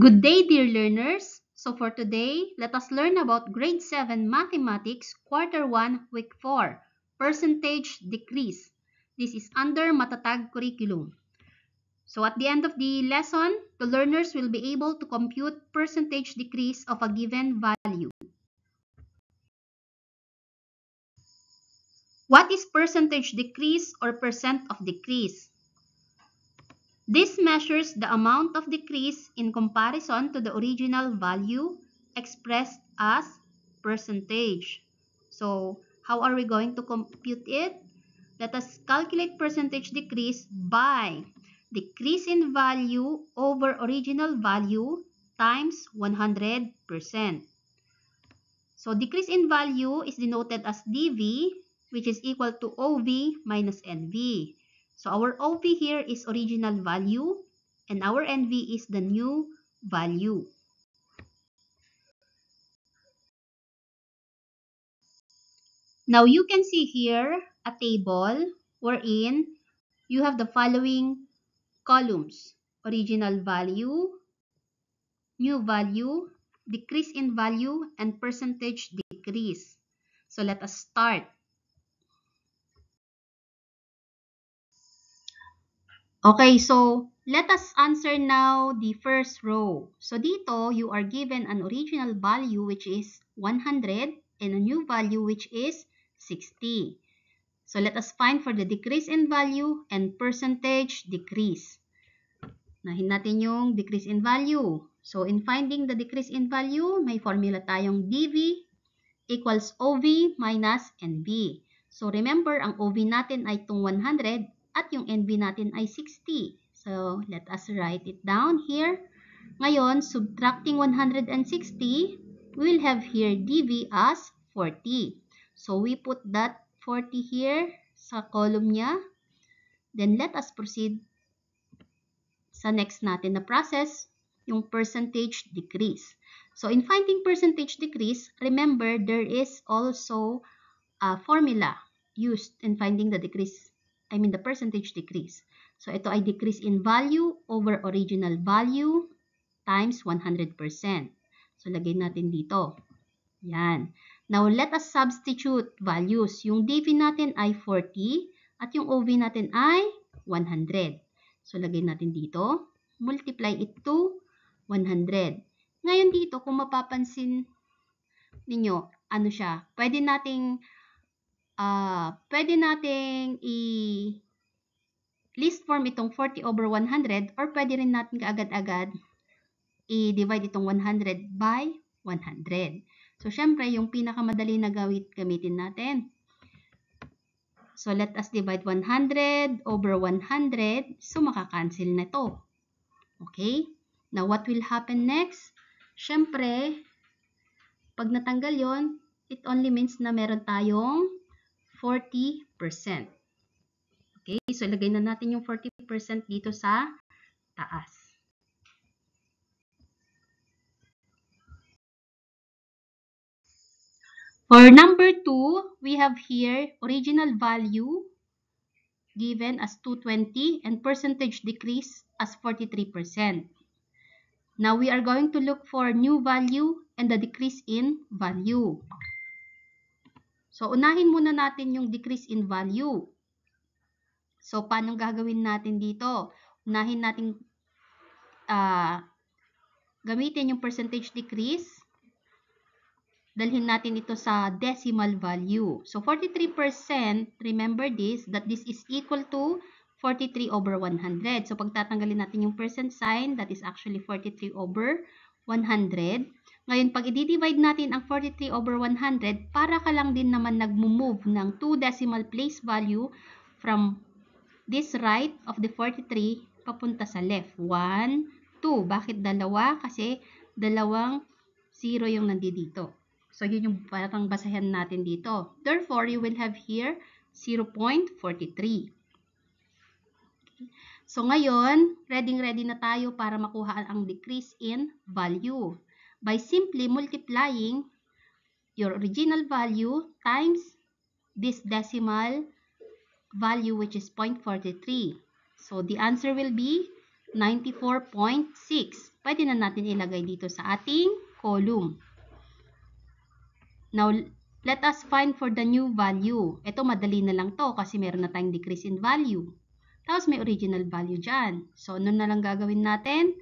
Good day, dear learners! So for today, let us learn about Grade 7 Mathematics, Quarter 1, Week 4, Percentage Decrease. This is under Matatag Curriculum. So at the end of the lesson, the learners will be able to compute percentage decrease of a given value. What is percentage decrease or percent of decrease? This measures the amount of decrease in comparison to the original value expressed as percentage. So, how are we going to compute it? Let us calculate percentage decrease by decrease in value over original value times 100%. So, decrease in value is denoted as dV, which is equal to OV minus NV. So our OP here is original value and our NV is the new value. Now you can see here a table wherein you have the following columns. Original value, new value, decrease in value, and percentage decrease. So let us start. Okay, so let us answer now the first row. So dito, you are given an original value which is 100 and a new value which is 60. So let us find for the decrease in value and percentage decrease. Nahin natin yung decrease in value. So in finding the decrease in value, may formula tayong dv equals OV minus NV. So remember, ang OV natin ay itong 100 at yung NB natin ay 60. So, let us write it down here. Ngayon, subtracting 160, we will have here DV as 40. So, we put that 40 here sa column niya. Then, let us proceed sa next natin na process, yung percentage decrease. So, in finding percentage decrease, remember there is also a formula used in finding the decrease I mean the percentage decrease. So ito ay decrease in value over original value times 100%. So lagay natin dito. Yan. Now let us substitute values. Yung DV natin ay 40 at yung OV natin ay 100. So lagay natin dito. Multiply it to 100. Ngayon dito kung mapapansin ninyo, ano siya, pwede nating uh, pwede nating i- list form itong 40 over 100 or pwede rin natin kaagad-agad i-divide itong 100 by 100. So, syempre, yung pinakamadali na gawit gamitin natin. So, let us divide 100 over 100. So, makakancel na to. Okay? Now, what will happen next? Syempre, pag natanggal yon it only means na meron tayong 40%. Okay, so ilagay na natin yung 40% dito sa taas. For number 2, we have here original value given as 220 and percentage decrease as 43%. Now we are going to look for new value and the decrease in value. So, unahin muna natin yung decrease in value. So, paano gagawin natin dito? Unahin natin uh, gamitin yung percentage decrease. Dalhin natin ito sa decimal value. So, 43%, remember this, that this is equal to 43 over 100. So, pagtatanggalin natin yung percent sign, that is actually 43 over 100. Ngayon, pag i-divide natin ang 43 over 100, para ka lang din naman nagmo-move ng 2 decimal place value from this right of the 43 papunta sa left. 1, 2. Bakit dalawa? Kasi dalawang 0 yung nandito. So, yun yung parang basahin natin dito. Therefore, you will have here 0.43. So, ngayon, ready-ready na tayo para makuha ang decrease in value by simply multiplying your original value times this decimal value which is 0.43. So, the answer will be 94.6. Pwede na natin ilagay dito sa ating column. Now, let us find for the new value. Ito, madali na lang to kasi meron na tayong decrease in value. Tapos, may original value dyan. So, ano na lang gagawin natin?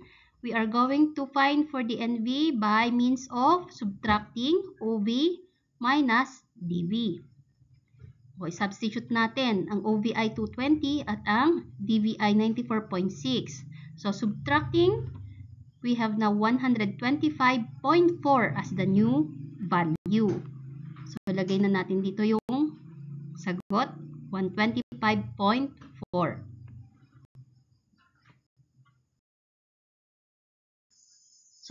we are going to find for the NV by means of subtracting OV minus DV. Okay, substitute natin. Ang OV ay 220 at ang DV ay 94.6. So, subtracting, we have now 125.4 as the new value. So, lagay na natin dito yung sagot, 125.4.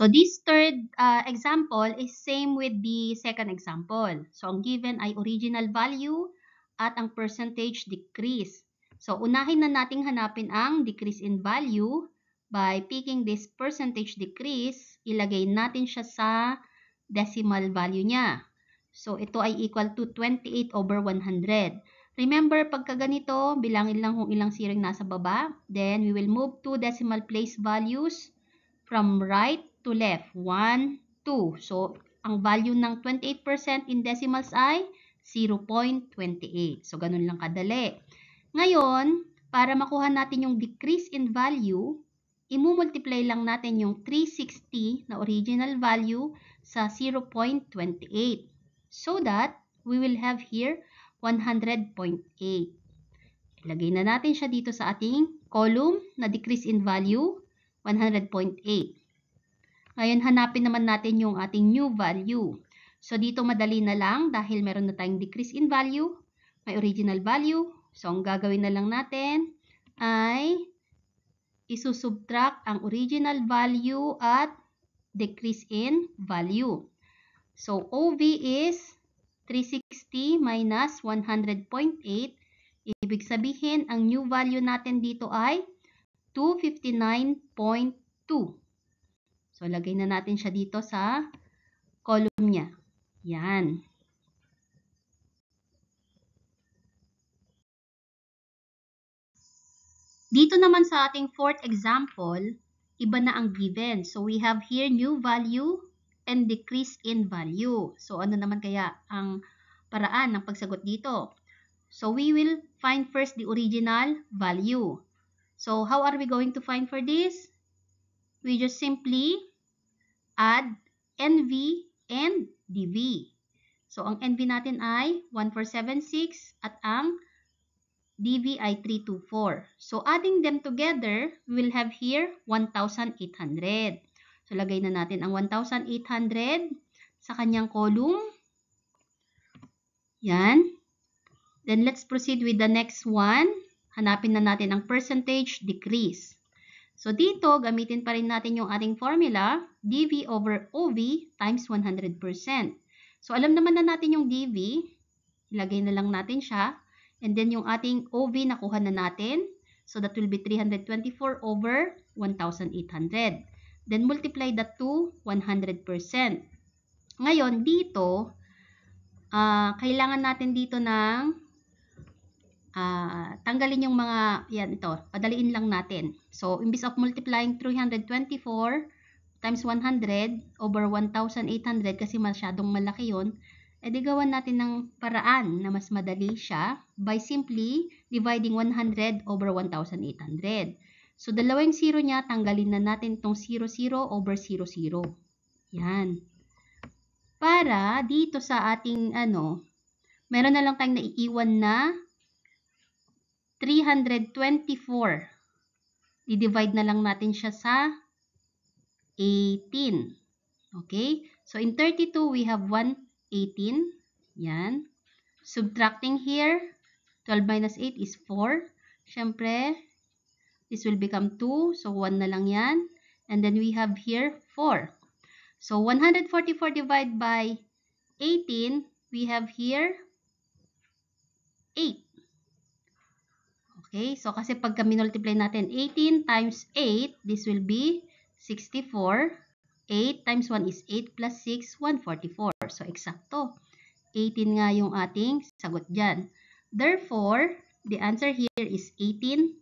So this third uh, example is same with the second example. So ang given ay original value at ang percentage decrease. So unahin na nating hanapin ang decrease in value by picking this percentage decrease, ilagay natin siya sa decimal value niya. So ito ay equal to 28 over 100. Remember, pagka ganito, bilangin lang kung ilang zero yung nasa baba. Then we will move to decimal place values from right to left. 1, 2. So, ang value ng 28% in decimals ay 0.28. So, ganun lang kadali. Ngayon, para makuha natin yung decrease in value, imumultiply lang natin yung 360 na original value sa 0.28. So that, we will have here 100.8. Ilagay na natin siya dito sa ating column na decrease in value, 100.8. Ngayon, hanapin naman natin yung ating new value. So, dito madali na lang dahil meron na tayong decrease in value, may original value. So, ang gagawin na lang natin ay isusubtract ang original value at decrease in value. So, OV is 360 minus 100.8. Ibig sabihin, ang new value natin dito ay 259.2. So, lagay na natin siya dito sa column niya. Yan. Dito naman sa ating fourth example, iba na ang given. So, we have here new value and decrease in value. So, ano naman kaya ang paraan ng pagsagot dito? So, we will find first the original value. So, how are we going to find for this? We just simply add NV and DV. So, ang NV natin ay 1476 at ang DV ay 324. So, adding them together, we will have here 1,800. So, lagay na natin ang 1,800 sa kanyang column. Yan. Then, let's proceed with the next one. Hanapin na natin ang percentage decrease. So dito, gamitin pa rin natin yung ating formula, dV over OV times 100%. So alam naman na natin yung dV, ilagay na lang natin siya. And then yung ating OV nakuha na natin. So that will be 324 over 1,800. Then multiply that to 100%. Ngayon, dito, uh, kailangan natin dito ng ah, tanggalin yung mga, yan ito, padaliin lang natin. So, imbis of multiplying 324 times 100 over 1,800 kasi masyadong malaki yon edi gawan natin ng paraan na mas madali siya by simply dividing 100 over 1,800. So, dalawang zero niya, tanggalin na natin itong 00 over 00. Yan. Para dito sa ating ano, meron na lang tayong naiiwan na 324. i divide na lang natin siya sa 18. Okay? So, in 32, we have 118. Yan. Subtracting here, 12 minus 8 is 4. Siyempre, this will become 2. So, 1 na lang yan. And then we have here 4. So 144 divided by 18, we have here 8. Okay, so kasi pag kami multiply natin 18 times 8, this will be 64. 8 times 1 is 8 plus 6, 144. So, eksakto. 18 nga yung ating sagot dyan. Therefore, the answer here is 18%.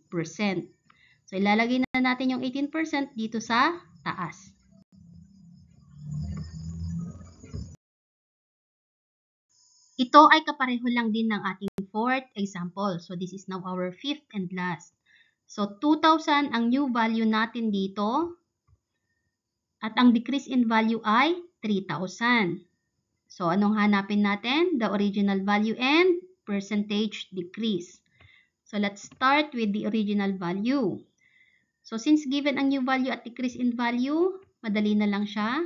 So, ilalagay na natin yung 18% dito sa taas. Ito ay kapareho lang din ng ating fourth example. So, this is now our fifth and last. So, 2,000 ang new value natin dito. At ang decrease in value ay 3,000. So, anong hanapin natin? The original value and percentage decrease. So, let's start with the original value. So, since given ang new value at decrease in value, madali na lang siya.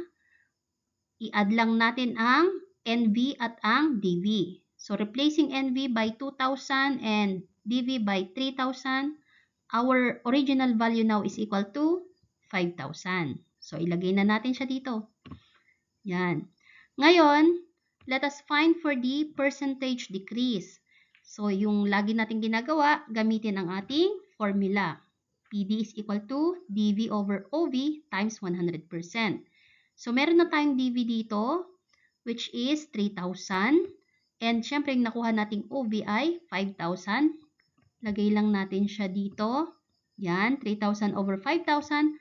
I-add lang natin ang NV at ang DV. So replacing NV by 2,000 and DV by 3,000, our original value now is equal to 5,000. So ilagay na natin siya dito. Yan. Ngayon, let us find for the percentage decrease. So yung lagi natin ginagawa, gamitin ang ating formula. PD is equal to DV over OV times 100%. So meron na tayong DV dito, which is 3,000. And syempre, yung nakuha nating OBI, 5,000. Lagay lang natin siya dito. Yan, 3,000 over 5,000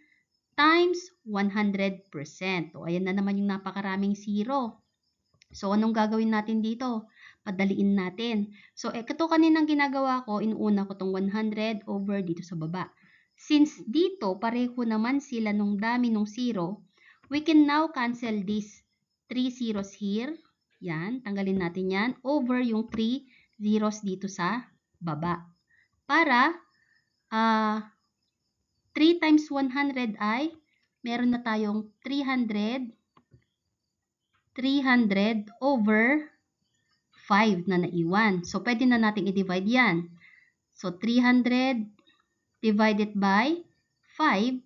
times 100%. O, ayan na naman yung napakaraming zero. So, anong gagawin natin dito? Padaliin natin. So, eh, ito kaninang ginagawa ko, inuuna ko tong 100 over dito sa baba. Since dito, pareho naman sila nung dami nung zero, we can now cancel this 3 zeros here. Yan, tanggalin natin yan. Over yung 3 zeros dito sa baba. Para uh, ah, 3 times 100 ay meron na tayong 300 300 over 5 na naiwan. So, pwede na natin i-divide yan. So, 300 divided by 5.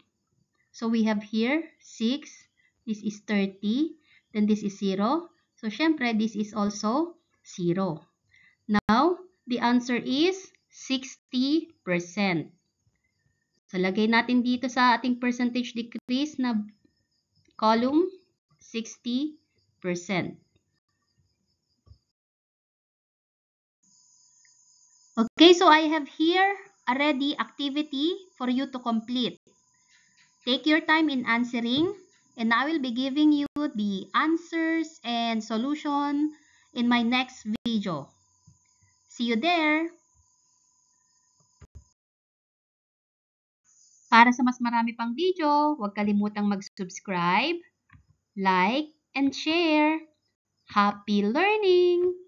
So, we have here 6. This is 30. Then this is 0. So, syempre, this is also 0. Now, the answer is 60%. So, lagay natin dito sa ating percentage decrease na column 60%. Okay, so I have here a ready activity for you to complete. Take your time in answering and I will be giving you you the answers and solution in my next video. See you there! Para sa mas marami pang video, huwag kalimutang mag-subscribe, like, and share. Happy learning!